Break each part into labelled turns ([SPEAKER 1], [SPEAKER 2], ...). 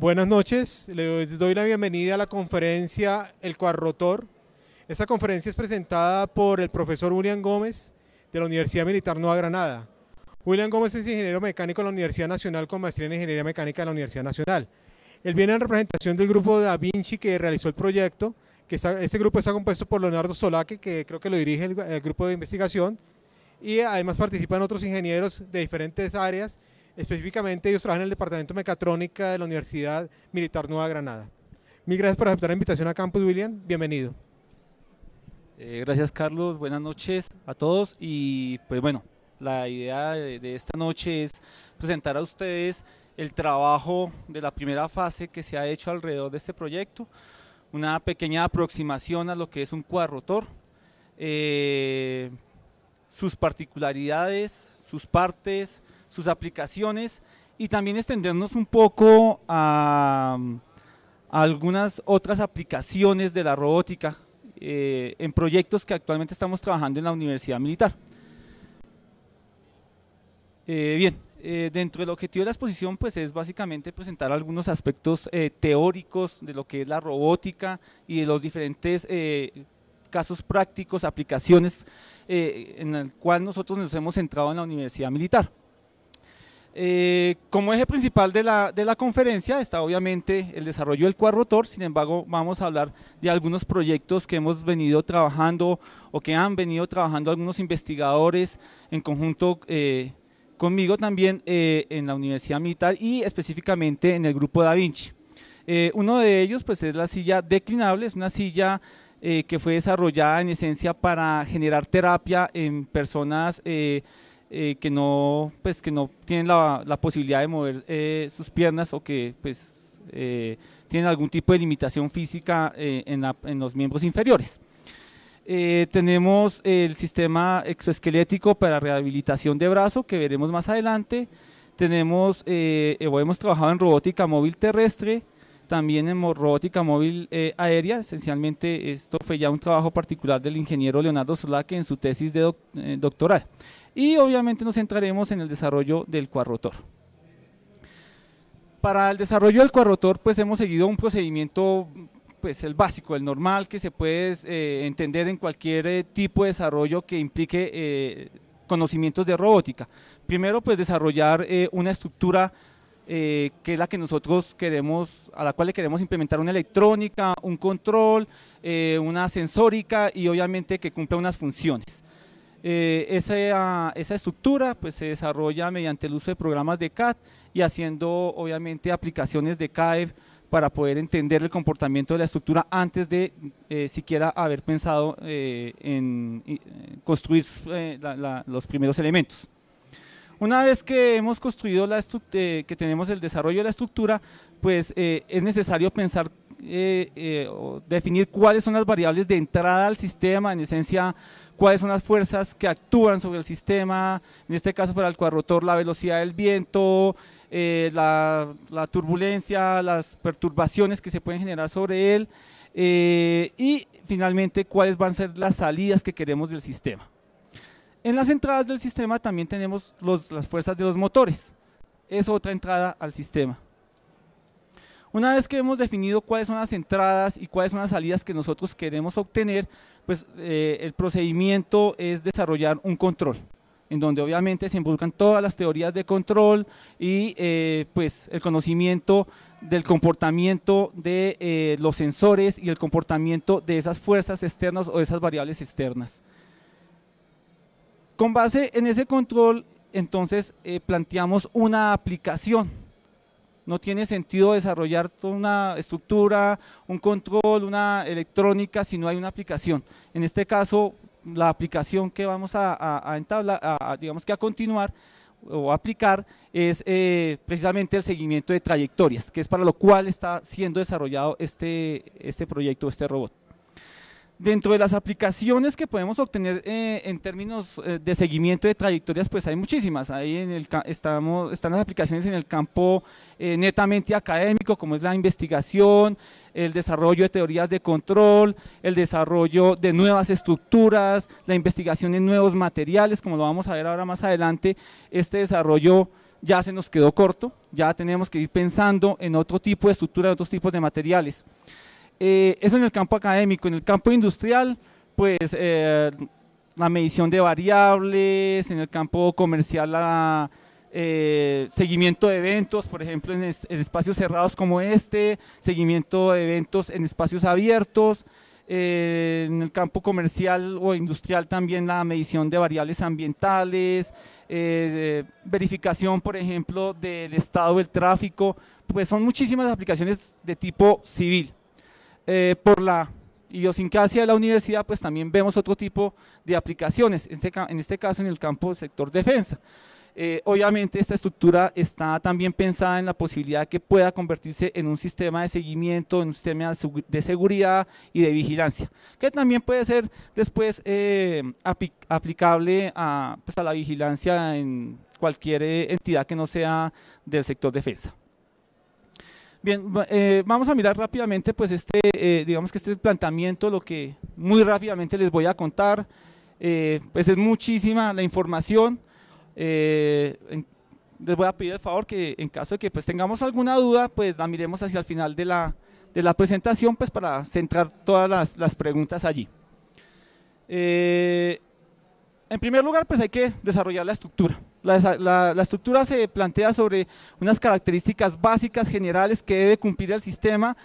[SPEAKER 1] Buenas noches, les doy la bienvenida a la conferencia El Cuarrotor. Esta conferencia es presentada por el profesor William Gómez de la Universidad Militar Nueva Granada. William Gómez es ingeniero mecánico de la Universidad Nacional con maestría en Ingeniería Mecánica en la Universidad Nacional. Él viene en representación del grupo Da Vinci que realizó el proyecto, que este grupo está compuesto por Leonardo Solaque, que creo que lo dirige el, el grupo de investigación, y además participan otros ingenieros de diferentes áreas Específicamente, ellos trabajan en el Departamento Mecatrónica de la Universidad Militar Nueva Granada. Mil gracias por aceptar la invitación a Campus William. Bienvenido. Eh, gracias, Carlos. Buenas noches a todos. Y pues bueno, la idea de, esta noche es presentar a ustedes el trabajo de la primera fase que se ha hecho alrededor de este proyecto, una pequeña aproximación a lo que es un cuadrotor, eh, sus particularidades, sus partes, sus aplicaciones y también extendernos un poco a, algunas otras aplicaciones de la robótica eh, en proyectos que actualmente estamos trabajando en la Universidad Militar. Eh, bien, eh, dentro del objetivo de la exposición pues es básicamente presentar algunos aspectos teóricos de lo que es la robótica y de los diferentes casos prácticos, aplicaciones en el cual nosotros nos hemos centrado en la Universidad Militar. Eh, como eje principal de la, conferencia está obviamente el desarrollo del cuadrotor, sin embargo vamos a hablar de algunos proyectos que hemos venido trabajando o que han venido trabajando algunos investigadores en conjunto eh, conmigo también eh, en la Universidad Militar y específicamente en el grupo Da Vinci. uno de ellos pues es la silla declinable, es una silla que fue desarrollada en esencia para generar terapia en personas eh, que no pues que no tienen la, la posibilidad de mover eh, sus piernas o que pues eh, tienen algún tipo de limitación física en, la, en, los miembros inferiores. tenemos el sistema exoesquelético para rehabilitación de brazo que veremos más adelante. Tenemos hemos trabajado en robótica móvil terrestre, también en robótica móvil aérea. Esencialmente, esto fue ya un trabajo particular del ingeniero Leonardo Solá, que en su tesis de doctoral y obviamente nos centraremos en el desarrollo del cuarrotor. Para el desarrollo del cuarrotor pues hemos seguido un procedimiento pues el básico, el normal que se puede eh, entender en cualquier eh, tipo de desarrollo que implique eh, conocimientos de robótica. Primero pues desarrollar una estructura que es la que nosotros queremos, a la cual le queremos implementar una electrónica, un control, una sensórica y obviamente que cumpla unas funciones. Eh, esa, estructura pues, se desarrolla mediante el uso de programas de CAD y haciendo obviamente aplicaciones de CAE para poder entender el comportamiento de la estructura antes de eh, siquiera haber pensado eh, en construir los primeros elementos. Una vez que hemos construido la que tenemos el desarrollo de la estructura, pues es necesario pensar eh, eh, definir cuáles son las variables de entrada al sistema, en esencia cuáles son las fuerzas que actúan sobre el sistema, en este caso para el cuadrotor la velocidad del viento, eh, la, turbulencia, las perturbaciones que se pueden generar sobre él y finalmente cuáles van a ser las salidas que queremos del sistema. En las entradas del sistema también tenemos las fuerzas de los motores, es otra entrada al sistema. Una vez que hemos definido cuáles son las entradas y cuáles son las salidas que nosotros queremos obtener, pues eh, el procedimiento es desarrollar un control en donde obviamente se involucran todas las teorías de control y eh, pues el conocimiento del comportamiento de eh, los sensores y el comportamiento de esas fuerzas externas o de esas variables externas. Con base en ese control, entonces planteamos una aplicación no tiene sentido desarrollar toda una estructura, un control, una electrónica si no hay una aplicación. En este caso, la aplicación que vamos a, entablar, digamos que a continuar o aplicar es eh, precisamente el seguimiento de trayectorias, que es para lo cual está siendo desarrollado este, este proyecto, este robot. Dentro de las aplicaciones que podemos obtener eh, en términos eh, de seguimiento de trayectorias, pues hay muchísimas. Ahí en el, estamos, están las aplicaciones en el campo eh, netamente académico, como es la investigación, el desarrollo de teorías de control, el desarrollo de nuevas estructuras, la investigación en nuevos materiales, como lo vamos a ver ahora más adelante, este desarrollo ya se nos quedó corto, ya tenemos que ir pensando en otro tipo de estructura, otros tipos de materiales. Eh, eso en el campo académico. En el campo industrial, pues eh, la medición de variables, en el campo comercial la, eh, seguimiento de eventos, por ejemplo, en, espacios cerrados como este, seguimiento de eventos en espacios abiertos, en el campo comercial o industrial también la medición de variables ambientales, verificación, por ejemplo, del estado del tráfico, pues son muchísimas aplicaciones de tipo civil. Eh, por la idiosincrasia de la universidad, pues también vemos otro tipo de aplicaciones, en este, caso en el campo del sector defensa. Eh, obviamente esta estructura está también pensada en la posibilidad que pueda convertirse en un sistema de seguimiento, en un sistema de seguridad y de vigilancia, que también puede ser después eh, aplicable a, pues, a la vigilancia en cualquier entidad que no sea del sector defensa. Bien, eh, vamos a mirar rápidamente, pues este, eh, digamos que este planteamiento, lo que muy rápidamente les voy a contar, eh, pues es muchísima la información. les voy a pedir el favor que en caso de que pues tengamos alguna duda, pues la miremos hacia el final de la, presentación, pues para centrar todas las, preguntas allí en primer lugar, pues hay que desarrollar la estructura. La, estructura se plantea sobre unas características básicas generales que debe cumplir el sistema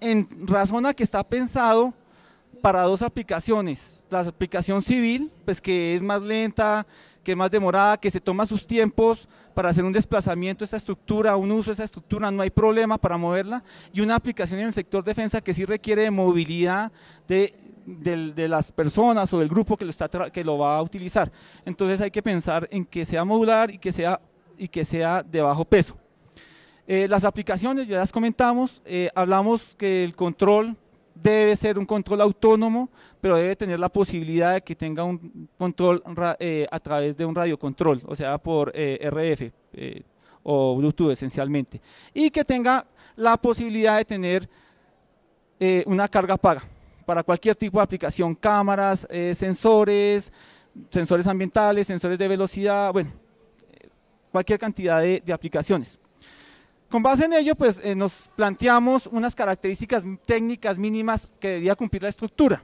[SPEAKER 1] en razón a que está pensado para dos aplicaciones. La aplicación civil, pues que es más lenta, que es más demorada, que se toma sus tiempos para hacer un desplazamiento de esta estructura, un uso de esa estructura, no hay problema para moverla. Y una aplicación en el sector defensa que sí requiere de movilidad, de de las personas o del grupo que lo, está que lo va a utilizar. Entonces hay que pensar en que sea modular y que sea, y que sea de bajo peso. Eh, las aplicaciones, ya las comentamos, eh, hablamos que el control debe ser un control autónomo, pero debe tener la posibilidad de que tenga un control eh, a través de un radiocontrol, o sea, por RF o Bluetooth esencialmente, y que tenga la posibilidad de tener una carga paga para cualquier tipo de aplicación, cámaras, eh, sensores, sensores ambientales, sensores de velocidad, bueno, cualquier cantidad de, aplicaciones. Con base en ello, pues eh, nos planteamos unas características técnicas mínimas que debía cumplir la estructura.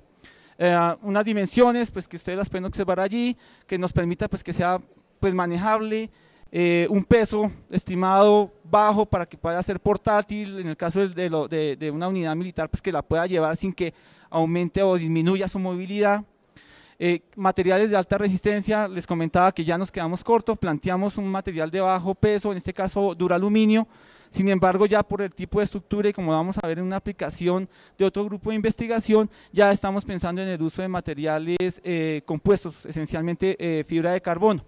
[SPEAKER 1] Eh, unas dimensiones, pues que ustedes las pueden observar allí, que nos permita pues que sea pues manejable, eh, un peso estimado bajo para que pueda ser portátil, en el caso de, una unidad militar, pues que la pueda llevar sin que aumente o disminuya su movilidad. Eh, materiales de alta resistencia, les comentaba que ya nos quedamos cortos, planteamos un material de bajo peso, en este caso aluminio, sin embargo ya por el tipo de estructura y como vamos a ver en una aplicación de otro grupo de investigación, ya estamos pensando en el uso de materiales eh, compuestos, esencialmente fibra de carbono.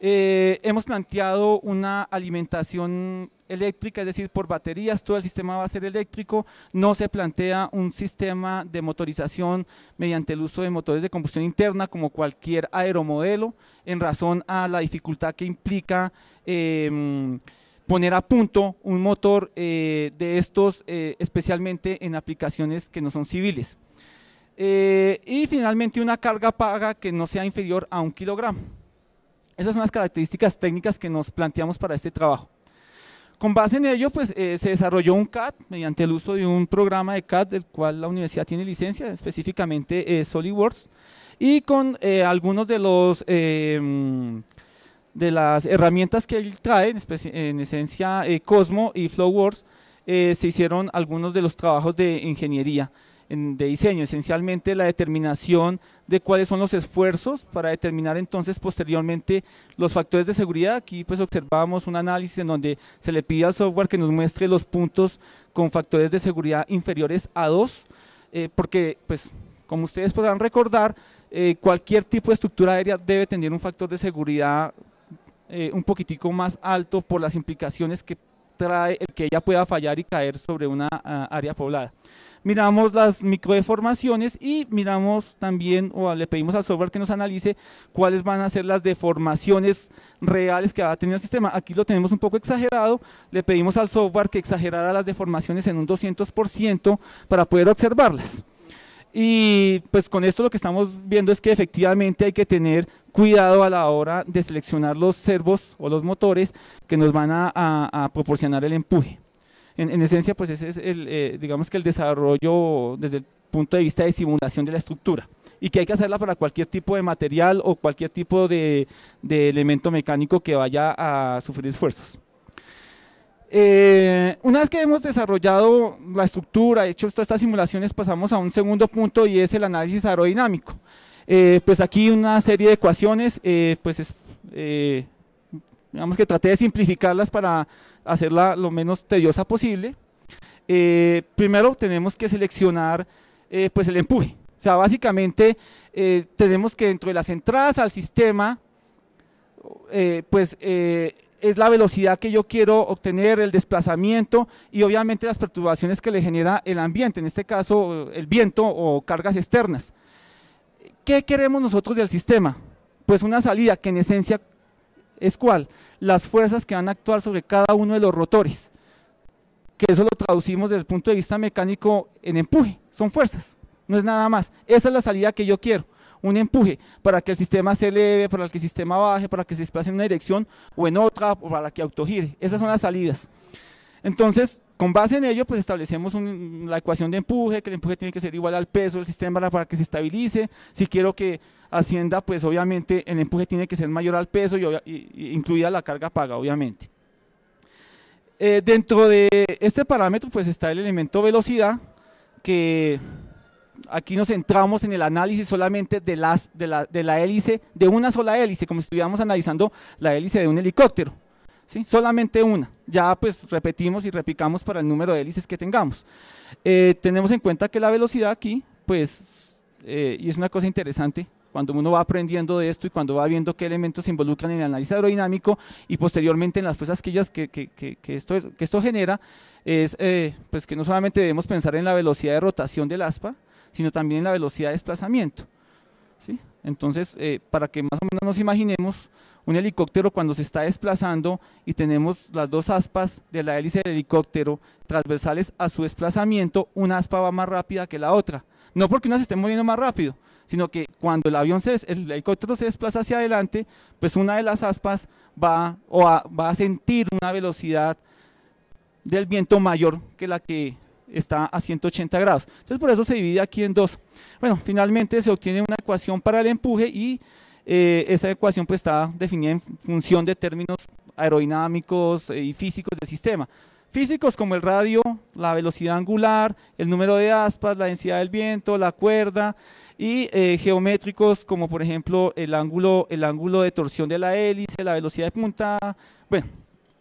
[SPEAKER 1] Eh, hemos planteado una alimentación eléctrica, es decir, por baterías, todo el sistema va a ser eléctrico, no se plantea un sistema de motorización mediante el uso de motores de combustión interna como cualquier aeromodelo, en razón a la dificultad que implica em, poner a punto un motor eh, de estos, eh, especialmente en aplicaciones que no son civiles. y finalmente una carga paga que no sea inferior a un kilogramo. Esas son las características técnicas que nos planteamos para este trabajo. Con base en ello, pues eh, se desarrolló un CAD mediante el uso de un programa de CAD del cual la universidad tiene licencia, específicamente eh, SolidWorks, y con algunas eh, algunos de los em, de las herramientas que él trae, en, en esencia Cosmo y FlowWorks, se hicieron algunos de los trabajos de ingeniería de diseño, esencialmente la determinación de cuáles son los esfuerzos para determinar entonces posteriormente los factores de seguridad. Aquí pues observamos un análisis en donde se le pide al software que nos muestre los puntos con factores de seguridad inferiores a 2, eh, porque pues como ustedes podrán recordar, eh, cualquier tipo de estructura aérea debe tener un factor de seguridad eh, un poquitico más alto por las implicaciones que trae el que ella pueda fallar y caer sobre una ah, área poblada. Miramos las microdeformaciones y miramos también, o le pedimos al software que nos analice cuáles van a ser las deformaciones reales que va a tener el sistema. Aquí lo tenemos un poco exagerado, le pedimos al software que exagerara las deformaciones en un 200% para poder observarlas. Y pues con esto lo que estamos viendo es que efectivamente hay que tener cuidado a la hora de seleccionar los servos o los motores que nos van a, proporcionar el empuje. En, esencia, pues ese es el, eh, digamos que el desarrollo desde el punto de vista de simulación de la estructura y que hay que hacerla para cualquier tipo de material o cualquier tipo de elemento mecánico que vaya a sufrir esfuerzos. Eh, una vez que hemos desarrollado la estructura, hecho todas estas simulaciones, pasamos a un segundo punto y es el análisis aerodinámico. Eh, pues aquí una serie de ecuaciones, eh, pues digamos que traté de simplificarlas para hacerla lo menos tediosa posible. primero tenemos que seleccionar pues el empuje. O sea, básicamente tenemos que dentro de las entradas al sistema, pues es la velocidad que yo quiero obtener, el desplazamiento y obviamente las perturbaciones que le genera el ambiente, en este caso el viento o cargas externas. ¿Qué queremos nosotros del sistema? Pues una salida que en esencia es cuál? Las fuerzas que van a actuar sobre cada uno de los rotores, que eso lo traducimos desde el punto de vista mecánico en empuje, son fuerzas, no es nada más. Esa es la salida que yo quiero un empuje para que el sistema se eleve, para que el sistema baje, para que se desplace en una dirección o en otra, o para que autogire. Esas son las salidas. Entonces, con base en ello, pues establecemos la ecuación de empuje, que el empuje tiene que ser igual al peso del sistema para que se estabilice. Si quiero que ascienda, pues obviamente el empuje tiene que ser mayor al peso y, incluida la carga paga, obviamente. Eh, dentro de este parámetro, pues está el elemento velocidad, que aquí nos centramos en el análisis solamente de, las, de, la, hélice, de una sola hélice, como si estuviéramos analizando la hélice de un helicóptero. ¿sí? Solamente una. Ya pues repetimos y replicamos para el número de hélices que tengamos. Eh, tenemos en cuenta que la velocidad aquí, pues, eh, y es una cosa interesante, cuando uno va aprendiendo de esto y cuando va viendo qué elementos se involucran en el análisis aerodinámico y posteriormente en las fuerzas quillas que, que, que, que esto, que esto genera, es eh, pues que no solamente debemos pensar en la velocidad de rotación del aspa, sino también la velocidad de desplazamiento. ¿sí? Entonces, eh, para que más o menos nos imaginemos, un helicóptero cuando se está desplazando y tenemos las dos aspas de la hélice del helicóptero transversales a su desplazamiento, una aspa va más rápida que la otra. No porque una se esté moviendo más rápido, sino que cuando el avión se, el helicóptero se desplaza hacia adelante, pues una de las aspas va, o va a sentir una velocidad del viento mayor que la que está a 180 grados. Entonces por eso se divide aquí en dos. Bueno, finalmente se obtiene una ecuación para el empuje y eh, esa ecuación pues está definida en función de términos aerodinámicos eh, y físicos del sistema. Físicos como el radio, la velocidad angular, el número de aspas, la densidad del viento, la cuerda y eh, geométricos como por ejemplo el ángulo, el ángulo de torsión de la hélice, la velocidad de punta, bueno,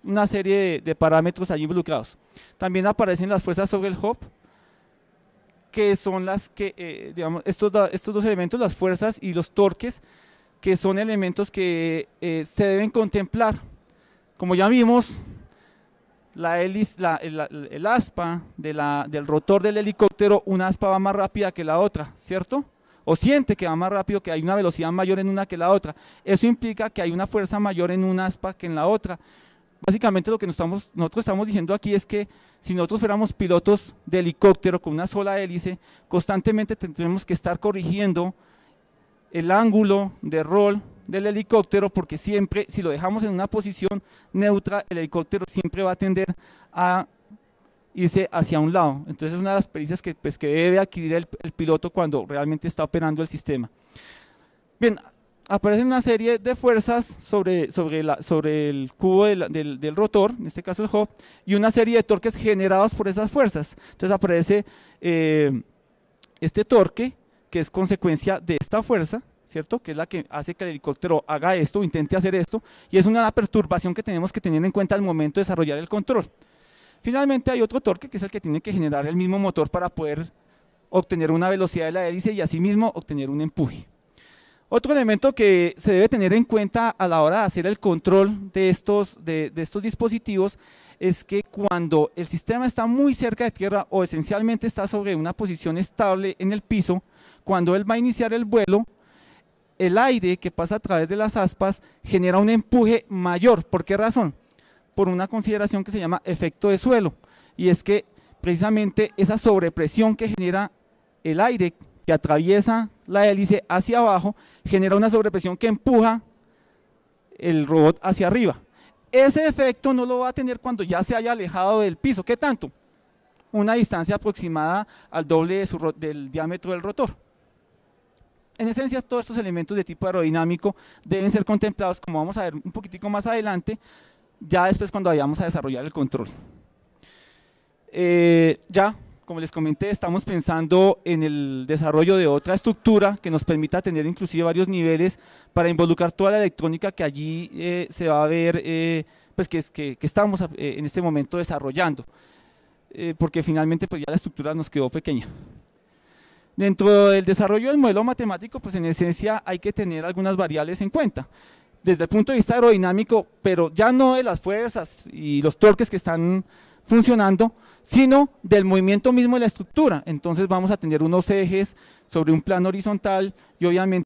[SPEAKER 1] una serie de, parámetros allí involucrados. También aparecen las fuerzas sobre el hop, que son las que, eh, digamos, estos, estos dos elementos, las fuerzas y los torques, que son elementos que eh, se deben contemplar. Como ya vimos, la, el, aspa de la, del rotor del helicóptero, una aspa va más rápida que la otra, ¿cierto? O siente que va más rápido, que hay una velocidad mayor en una que la otra. Eso implica que hay una fuerza mayor en una aspa que en la otra. Básicamente lo que nosotros estamos diciendo aquí es que si nosotros fuéramos pilotos de helicóptero con una sola hélice, constantemente tendremos que estar corrigiendo el ángulo de rol del helicóptero porque siempre, si lo dejamos en una posición neutra, el helicóptero siempre va a tender a irse hacia un lado. Entonces es una de las pericias que, pues, que debe adquirir el, el piloto cuando realmente está operando el sistema. Bien, Aparecen una serie de fuerzas sobre, sobre, la, sobre el cubo del, rotor, en este caso el hop, y una serie de torques generados por esas fuerzas. Entonces aparece eh, este torque, que es consecuencia de esta fuerza, ¿cierto? Que es la que hace que el helicóptero haga esto, intente hacer esto, y es una perturbación que tenemos que tener en cuenta al momento de desarrollar el control. Finalmente hay otro torque, que es el que tiene que generar el mismo motor para poder obtener una velocidad de la hélice y asimismo obtener un empuje. Otro elemento que se debe tener en cuenta a la hora de hacer el control de estos, dispositivos es que cuando el sistema está muy cerca de tierra o esencialmente está sobre una posición estable en el piso, cuando él va a iniciar el vuelo, el aire que pasa a través de las aspas genera un empuje mayor. ¿Por qué razón? Por una consideración que se llama efecto de suelo. Y es que precisamente esa sobrepresión que genera el aire que atraviesa la hélice hacia abajo, genera una sobrepresión que empuja el robot hacia arriba. Ese efecto no lo va a tener cuando ya se haya alejado del piso. ¿Qué tanto? Una distancia aproximada al doble del diámetro del rotor. En esencia, todos estos elementos de tipo aerodinámico deben ser contemplados, como vamos a ver un poquitico más adelante, ya después cuando vayamos a desarrollar el control. Eh, ya como les comenté, estamos pensando en el desarrollo de otra estructura que nos permita tener inclusive varios niveles para involucrar toda la electrónica que allí eh, se va a ver, eh, pues que, que estamos eh, en este momento desarrollando, porque finalmente pues, ya la estructura nos quedó pequeña. Dentro del desarrollo del modelo matemático, pues en esencia hay que tener algunas variables en cuenta desde el punto de vista aerodinámico, pero ya no de las fuerzas y los torques que están funcionando, sino del movimiento mismo de la estructura. Entonces vamos a tener unos ejes sobre un plano horizontal y obviamente